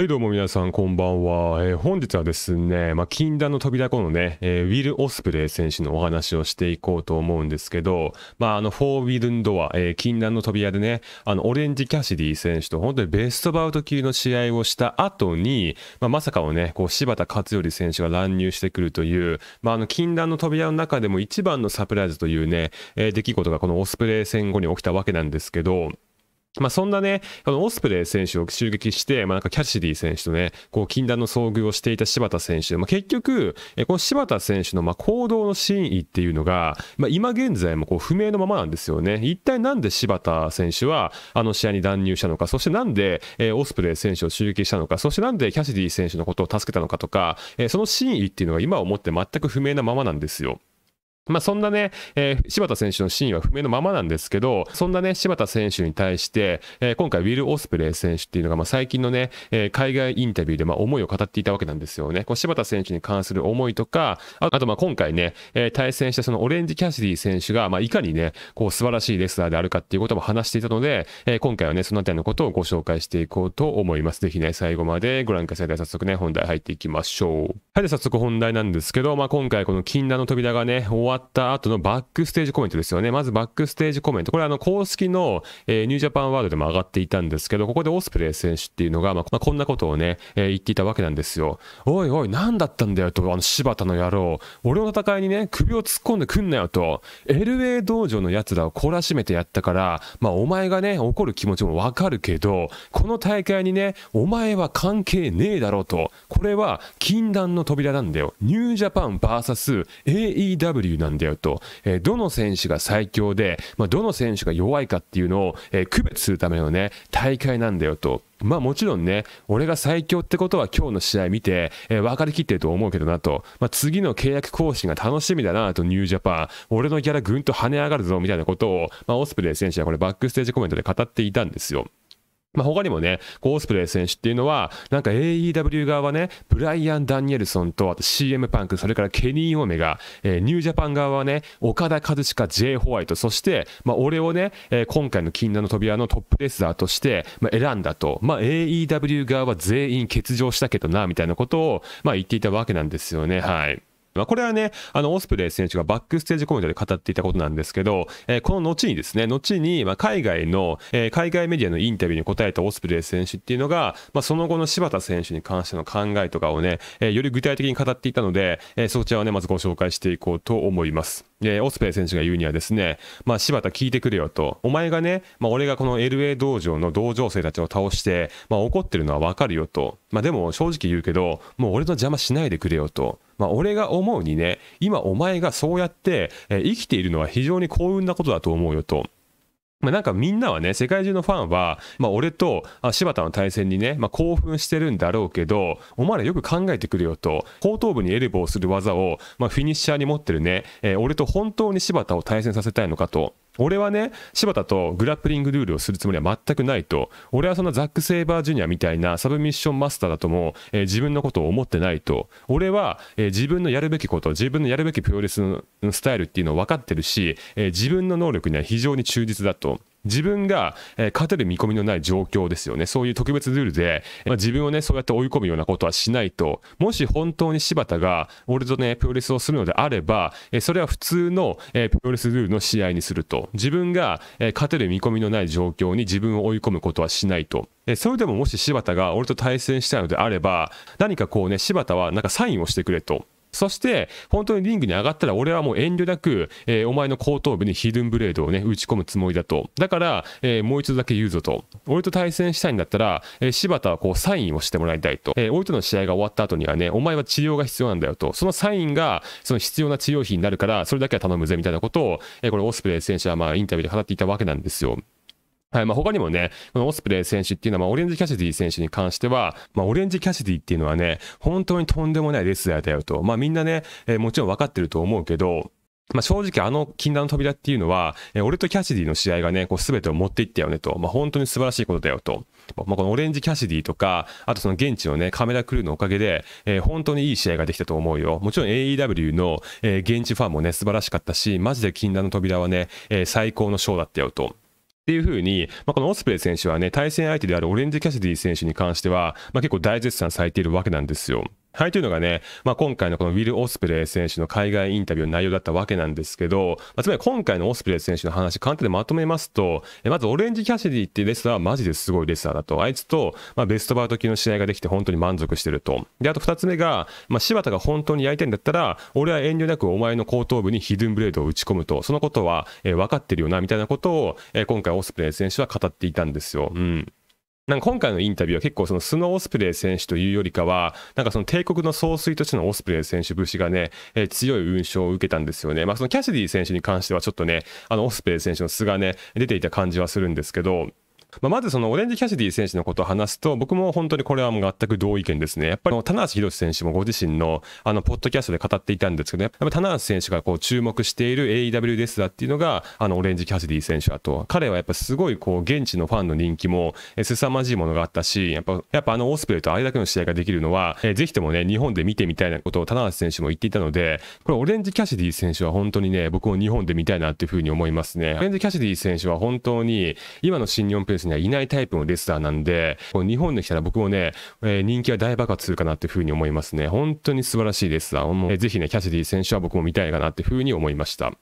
はいどうも皆さんこんばんは、えー、本日はですね、まあ、禁断の扉後のね、えー、ウィル・オスプレイ選手のお話をしていこうと思うんですけど、まあ、あの、フォー・ウィルンドア、えー、禁断の扉でね、あの、オレンジ・キャシディ選手と本当にベストバウト級の試合をした後に、まあ、まさかをね、こう、柴田勝頼選手が乱入してくるという、まあ、あの、禁断の扉の中でも一番のサプライズというね、え出来事がこのオスプレイ戦後に起きたわけなんですけど、まあ、そんなね、このオスプレイ選手を襲撃して、まあ、なんかキャシディ選手とね、こう禁断の遭遇をしていた柴田選手、まあ、結局、えこの柴田選手のま行動の真意っていうのが、まあ、今現在もこう不明のままなんですよね。一体なんで柴田選手はあの試合に乱入したのか、そしてなんで、えオスプレイ選手を襲撃したのか、そしてなんでキャシディ選手のことを助けたのかとか、えその真意っていうのが今をもって全く不明なままなんですよ。まあ、そんなね、えー、柴田選手の真意は不明のままなんですけど、そんなね、柴田選手に対して、えー、今回、ウィル・オスプレイ選手っていうのが、まあ、最近のね、えー、海外インタビューで、まあ、思いを語っていたわけなんですよね。こう柴田選手に関する思いとか、あと、まあ、今回ね、えー、対戦したそのオレンジ・キャシディ選手が、まあ、いかにね、こう、素晴らしいレスラーであるかっていうことも話していたので、えー、今回はね、そのあたりのことをご紹介していこうと思います。ぜひね、最後までご覧ください。では、早速ね、本題入っていきましょう。はい、で、早速本題なんですけど、まあ、今回この禁断の扉がね、終わ終わった後のバックステージコメントですよね。まずバックステージコメント。これあの公式の、えー、ニュージャパンワードでも上がっていたんですけど、ここでオスプレイ選手っていうのが、まあ、こんなことをね、えー、言っていたわけなんですよ。おいおい、何だったんだよと、あの柴田の野郎。俺の戦いにね、首を突っ込んでくんなよと。LA 道場のやつらを懲らしめてやったから、まあお前がね、怒る気持ちもわかるけど、この大会にね、お前は関係ねえだろうと。これは禁断の扉なんだよ。ニュージャパン VS AEW なんだよと、えー、どの選手が最強で、まあ、どの選手が弱いかっていうのを、えー、区別するためのね、大会なんだよと。まあもちろんね、俺が最強ってことは今日の試合見て、えー、分かりきってると思うけどなと、まあ、次の契約更新が楽しみだなとニュージャパン、俺のギャラぐんと跳ね上がるぞみたいなことを、まあ、オスプレイ選手はこれバックステージコメントで語っていたんですよ。まあ、他にもね、ゴースプレイ選手っていうのは、なんか AEW 側はね、ブライアン・ダニエルソンと、あと CM パンク、それからケニー・オメガ、えー、ニュージャパン側はね、岡田和親、J. ホワイト、そして、まあ、俺をね、えー、今回の禁断の扉のトップレスラーとして、まあ、選んだと、まあ、AEW 側は全員欠場したけどな、みたいなことを、まあ、言っていたわけなんですよね、はい。まあ、これはね、あの、オスプレイ選手がバックステージコメントで語っていたことなんですけど、えー、この後にですね、後に、まあ、海外の、えー、海外メディアのインタビューに答えたオスプレイ選手っていうのが、まあ、その後の柴田選手に関しての考えとかをね、えー、より具体的に語っていたので、えー、そちらをね、まずご紹介していこうと思います。で、オスプレイ選手が言うにはですね、まあ、柴田聞いてくれよと、お前がね、まあ、俺がこの LA 道場の道場生たちを倒して、まあ、怒ってるのはわかるよと、まあ、でも正直言うけど、もう俺の邪魔しないでくれよと、まあ、俺が思うにね、今お前がそうやって、えー、生きているのは非常に幸運なことだと思うよと。まあ、なんかみんなはね、世界中のファンは、まあ、俺と柴田の対戦にね、まあ、興奮してるんだろうけど、お前らよく考えてくれよと、後頭部にエルボーする技を、まあ、フィニッシャーに持ってるね、えー、俺と本当に柴田を対戦させたいのかと。俺はね、柴田とグラップリングルールをするつもりは全くないと、俺はそんなザック・セイバージュニアみたいなサブミッションマスターだとも、えー、自分のことを思ってないと、俺は、えー、自分のやるべきこと、自分のやるべきプロレスのスタイルっていうのを分かってるし、えー、自分の能力には非常に忠実だと。自分が、えー、勝てる見込みのない状況ですよね。そういう特別ルールで、まあ、自分をね、そうやって追い込むようなことはしないと、もし本当に柴田が俺とね、プロレスをするのであれば、えー、それは普通の、えー、プロレスルールの試合にすると。自分が、えー、勝てる見込みのない状況に自分を追い込むことはしないと。えそれでももし柴田が俺と対戦したいのであれば、何かこうね、柴田はなんかサインをしてくれと。そして、本当にリングに上がったら、俺はもう遠慮なく、えー、お前の後頭部にヒルンブレードをね、打ち込むつもりだと。だから、えー、もう一度だけ言うぞと。俺と対戦したいんだったら、えー、柴田はこう、サインをしてもらいたいと。え俺との試合が終わった後にはね、お前は治療が必要なんだよと。そのサインが、その必要な治療費になるから、それだけは頼むぜ、みたいなことを、えこれ、オスプレイ選手はまあ、インタビューで語っていたわけなんですよ。はい。まあ、他にもね、このオスプレイ選手っていうのは、まあ、オレンジ・キャシディ選手に関しては、まあ、オレンジ・キャシディっていうのはね、本当にとんでもないレスラーだよと。まあ、みんなね、えー、もちろんわかってると思うけど、まあ、正直あの禁断の扉っていうのは、えー、俺とキャシディの試合がね、こう全てを持っていったよねと。まあ、本当に素晴らしいことだよと。まあ、このオレンジキャシディとか、あとその現地のね、カメラクルーのおかげで、えー、本当にいい試合ができたと思うよ。もちろん AEW の、えー、現地ファンもね、素晴らしかったし、マジで禁断の扉はね、えー、最高のショーだったよと。っていうふうに、まあ、このオスプレイ選手はね、対戦相手であるオレンジ・キャシディ選手に関しては、まあ、結構大絶賛されているわけなんですよ。はい、というのがね、まあ、今回のこのウィル・オスプレイ選手の海外インタビューの内容だったわけなんですけど、まあ、つまり今回のオスプレイ選手の話、簡単でまとめますと、えまずオレンジ・キャシディってレスラーはマジですごいレスラーだと。あいつと、まあ、ベストバウト級の試合ができて本当に満足してると。で、あと2つ目が、まあ、柴田が本当にやりたいんだったら、俺は遠慮なくお前の後頭部にヒドゥンブレードを打ち込むと。そのことは、え分かってるよな、みたいなことを、え今回オスプレイ選手は語っていたんですよ。うん。なんか今回のインタビューは結構そのスノーオスプレイ選手というよりかは、なんかその帝国の総帥としてのオスプレイ選手節がね、えー、強い印象を受けたんですよね。まあそのキャシディ選手に関してはちょっとね、あのオスプレイ選手の素がね、出ていた感じはするんですけど、まあ、まずそのオレンジ・キャシディ選手のことを話すと、僕も本当にこれはもう全く同意見ですね。やっぱり、棚橋宏選手もご自身の、あの、ポッドキャストで語っていたんですけど、やっぱ棚橋選手がこう注目している AEW レスラーっていうのが、あの、オレンジ・キャシディ選手だと。彼はやっぱすごいこう、現地のファンの人気も、え凄まじいものがあったし、やっぱ、やっぱあのオスプレイとあれだけの試合ができるのは、えー、ぜひともね、日本で見てみたいなことを棚橋選手も言っていたので、これオレンジ・キャシディ選手は本当にね、僕も日本で見たいなっていうふうに思いますね。オレンジ・キャシディ選手は本当に、今の新日本プレですね、いないタイプのレスラーなんで、日本に来たら僕もね、えー、人気は大爆発するかなっていうふうに思いますね。本当に素晴らしいレスラー。ぜひね、キャシディ選手は僕も見たいかなっていうふうに思いました。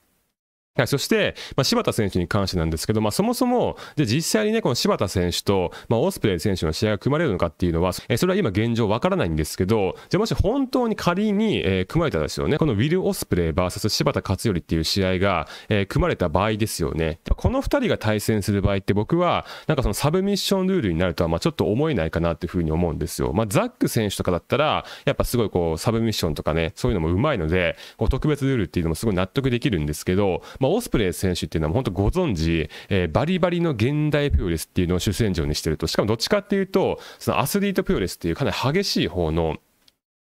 はい、そして、まあ、柴田選手に関してなんですけど、まあ、そもそも、で、実際にね、この柴田選手と、まあ、オスプレイ選手の試合が組まれるのかっていうのは、えそれは今現状わからないんですけど、じゃもし本当に仮に、えー、組まれたですよね、このウィル・オスプレイ VS 柴田勝頼っていう試合が、えー、組まれた場合ですよね。この2人が対戦する場合って僕は、なんかそのサブミッションルールになるとは、まあ、ちょっと思えないかなっていうふうに思うんですよ。まあ、ザック選手とかだったら、やっぱすごいこう、サブミッションとかね、そういうのもうまいので、こう特別ルールっていうのもすごい納得できるんですけど、まあまあ、オスプレイ選手っていうのは本当ご存知、えー、バリバリの現代プロレスっていうのを主戦場にしてるとしかもどっちかっていうとそのアスリートプロレスっていうかなり激しい方の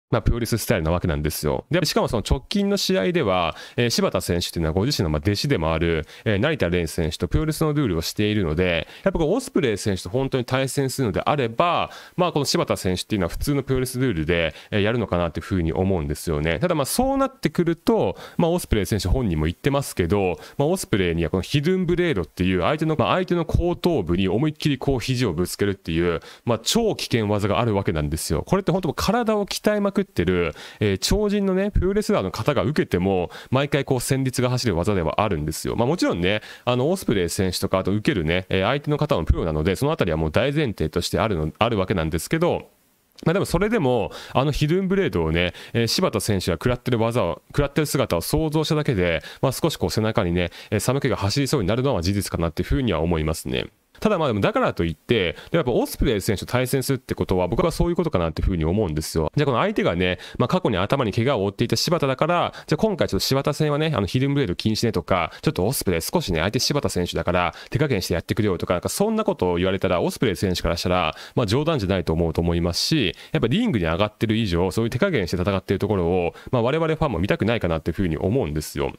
まあ、プロレススタイルなわけなんですよ。で、しかもその直近の試合では、えー、柴田選手っていうのはご自身のま弟子でもある、えー、成田蓮選手とプロレスのルールをしているので、やっぱこうオスプレイ選手と本当に対戦するのであれば、まあ、この柴田選手っていうのは普通のプロレスルールで、えやるのかなっていうふうに思うんですよね。ただまあそうなってくると、まあ、オスプレイ選手本人も言ってますけど、まあ、オスプレイにはこのヒドゥンブレードっていう相手の、まあ、相手の後頭部に思いっきりこう肘をぶつけるっていう、まあ、超危険技があるわけなんですよ。これって本当体を鍛えまくくってる、えー、超人のね、プロレスラーの方が受けても、毎回こう戦慄が走る技ではあるんですよ。まあもちろんね、あの、オスプレイ選手とか、あと受けるね、えー、相手の方もプロなので、そのあたりはもう大前提としてあるの、あるわけなんですけど、まあ、でもそれでも、あのヒルンブレードをね、えー、柴田選手が食らってる技を、食らってる姿を想像しただけで、まあ、少しこう背中にね、えー、寒気が走りそうになるのは事実かなっていうふうには思いますね。ただまあでもだからといって、やっぱオスプレイ選手と対戦するってことは僕はそういうことかなっていうふうに思うんですよ。じゃあこの相手がね、まあ過去に頭に怪我を負っていた柴田だから、じゃあ今回ちょっと柴田戦はね、あのヒルムレード禁止ねとか、ちょっとオスプレイ少しね、相手柴田選手だから手加減してやってくれよとか、なんかそんなことを言われたらオスプレイ選手からしたら、まあ冗談じゃないと思うと思いますし、やっぱリングに上がってる以上、そういう手加減して戦ってるところを、まあ我々ファンも見たくないかなっていうふうに思うんですよ。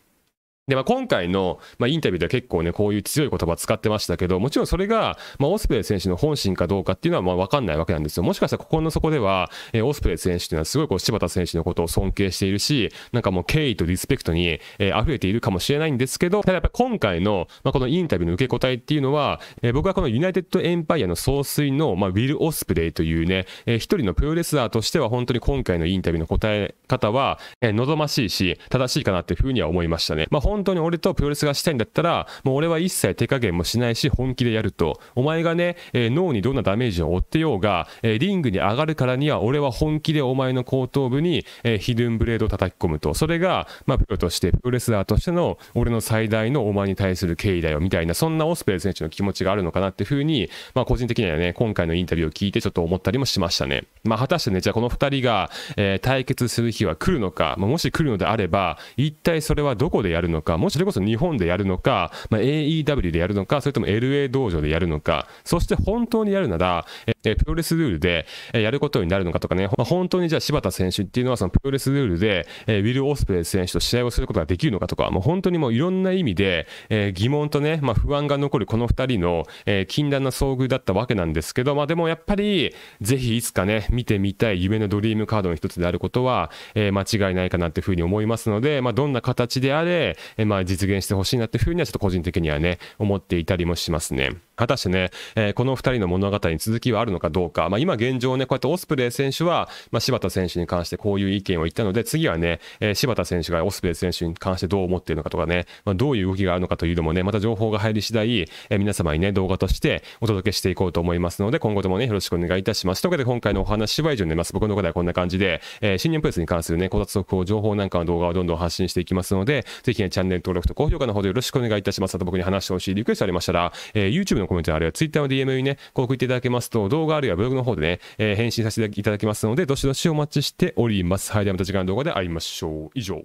で、まあ、今回の、まあ、インタビューでは結構ね、こういう強い言葉を使ってましたけど、もちろんそれが、まあ、オスプレイ選手の本心かどうかっていうのは、まあ、わかんないわけなんですよ。もしかしたら、ここの底では、えー、オスプレイ選手っていうのは、すごいこう、柴田選手のことを尊敬しているし、なんかもう、敬意とリスペクトに、えー、溢れているかもしれないんですけど、ただやっぱり今回の、まあ、このインタビューの受け答えっていうのは、えー、僕はこのユナイテッドエンパイアの総帥の、まあ、ウィル・オスプレイというね、えー、一人のプロレスラーとしては、本当に今回のインタビューの答え方は、えー、望ましいし、正しいかなっていうふうには思いましたね。まあ本当に俺とプロレスがしたいんだったら、もう俺は一切手加減もしないし、本気でやると。お前がね、えー、脳にどんなダメージを負ってようが、えー、リングに上がるからには、俺は本気でお前の後頭部に、えー、ヒゥンブレードを叩き込むと。それが、まあ、プロとして、プロレスラーとしての、俺の最大のお前に対する敬意だよ、みたいな、そんなオスプレイ選手の気持ちがあるのかなっていうふうに、まあ、個人的にはね、今回のインタビューを聞いてちょっと思ったりもしましたね。まあ、果たしてね、じゃあこの2人が、え対決する日は来るのか、まあ、もし来るのであれば、一体それはどこでやるのか、か、もしそれこそ日本でやるのか、まあ、AEW でやるのか、それとも LA 道場でやるのか、そして本当にやるなら、ええプロレスルールで、えやることになるのかとかね、まあ、本当にじゃあ柴田選手っていうのはそのプロレスルールで、えウィル・オスプレイ選手と試合をすることができるのかとか、もう本当にもういろんな意味で、え疑問とね、まあ、不安が残るこの2人の、え禁断な遭遇だったわけなんですけど、まあ、でもやっぱりぜひいつかね、見てみたい夢のドリームカードの一つであることは、え間違いないかなっていうふうに思いますので、まあ、どんな形であれ、えまあ、実現してほしいなっていうふうにはちょっと個人的にはね、思っていたりもしますね。果たしてね、えこの2人の物語に続きはあるるのかどうか、まあ、今現状ね、こうやってオスプレイ選手は、まあ、柴田選手に関してこういう意見を言ったので、次はね、えー、柴田選手がオスプレイ選手に関してどう思っているのかとかね、まあ、どういう動きがあるのかというのもね、また情報が入り次第、えー、皆様にね、動画としてお届けしていこうと思いますので、今後ともね、よろしくお願いいたします。というわけで、今回のお話は以上になります。僕の答えはこんな感じで、えー、新年プレスに関するね、考察速報、情報なんかの動画をどんどん発信していきますので、ぜひね、チャンネル登録と高評価の方でよろしくお願いいたします。あと僕に話してほしいリクエストありましたら、えー、YouTube のコメントあるいは Twitter の DM にね、広告いただけますと、動画あるいはブログの方でね、えー、返信させていただきますので、どしどしお待ちしております。はい、ではまた次回の動画で会いましょう。以上。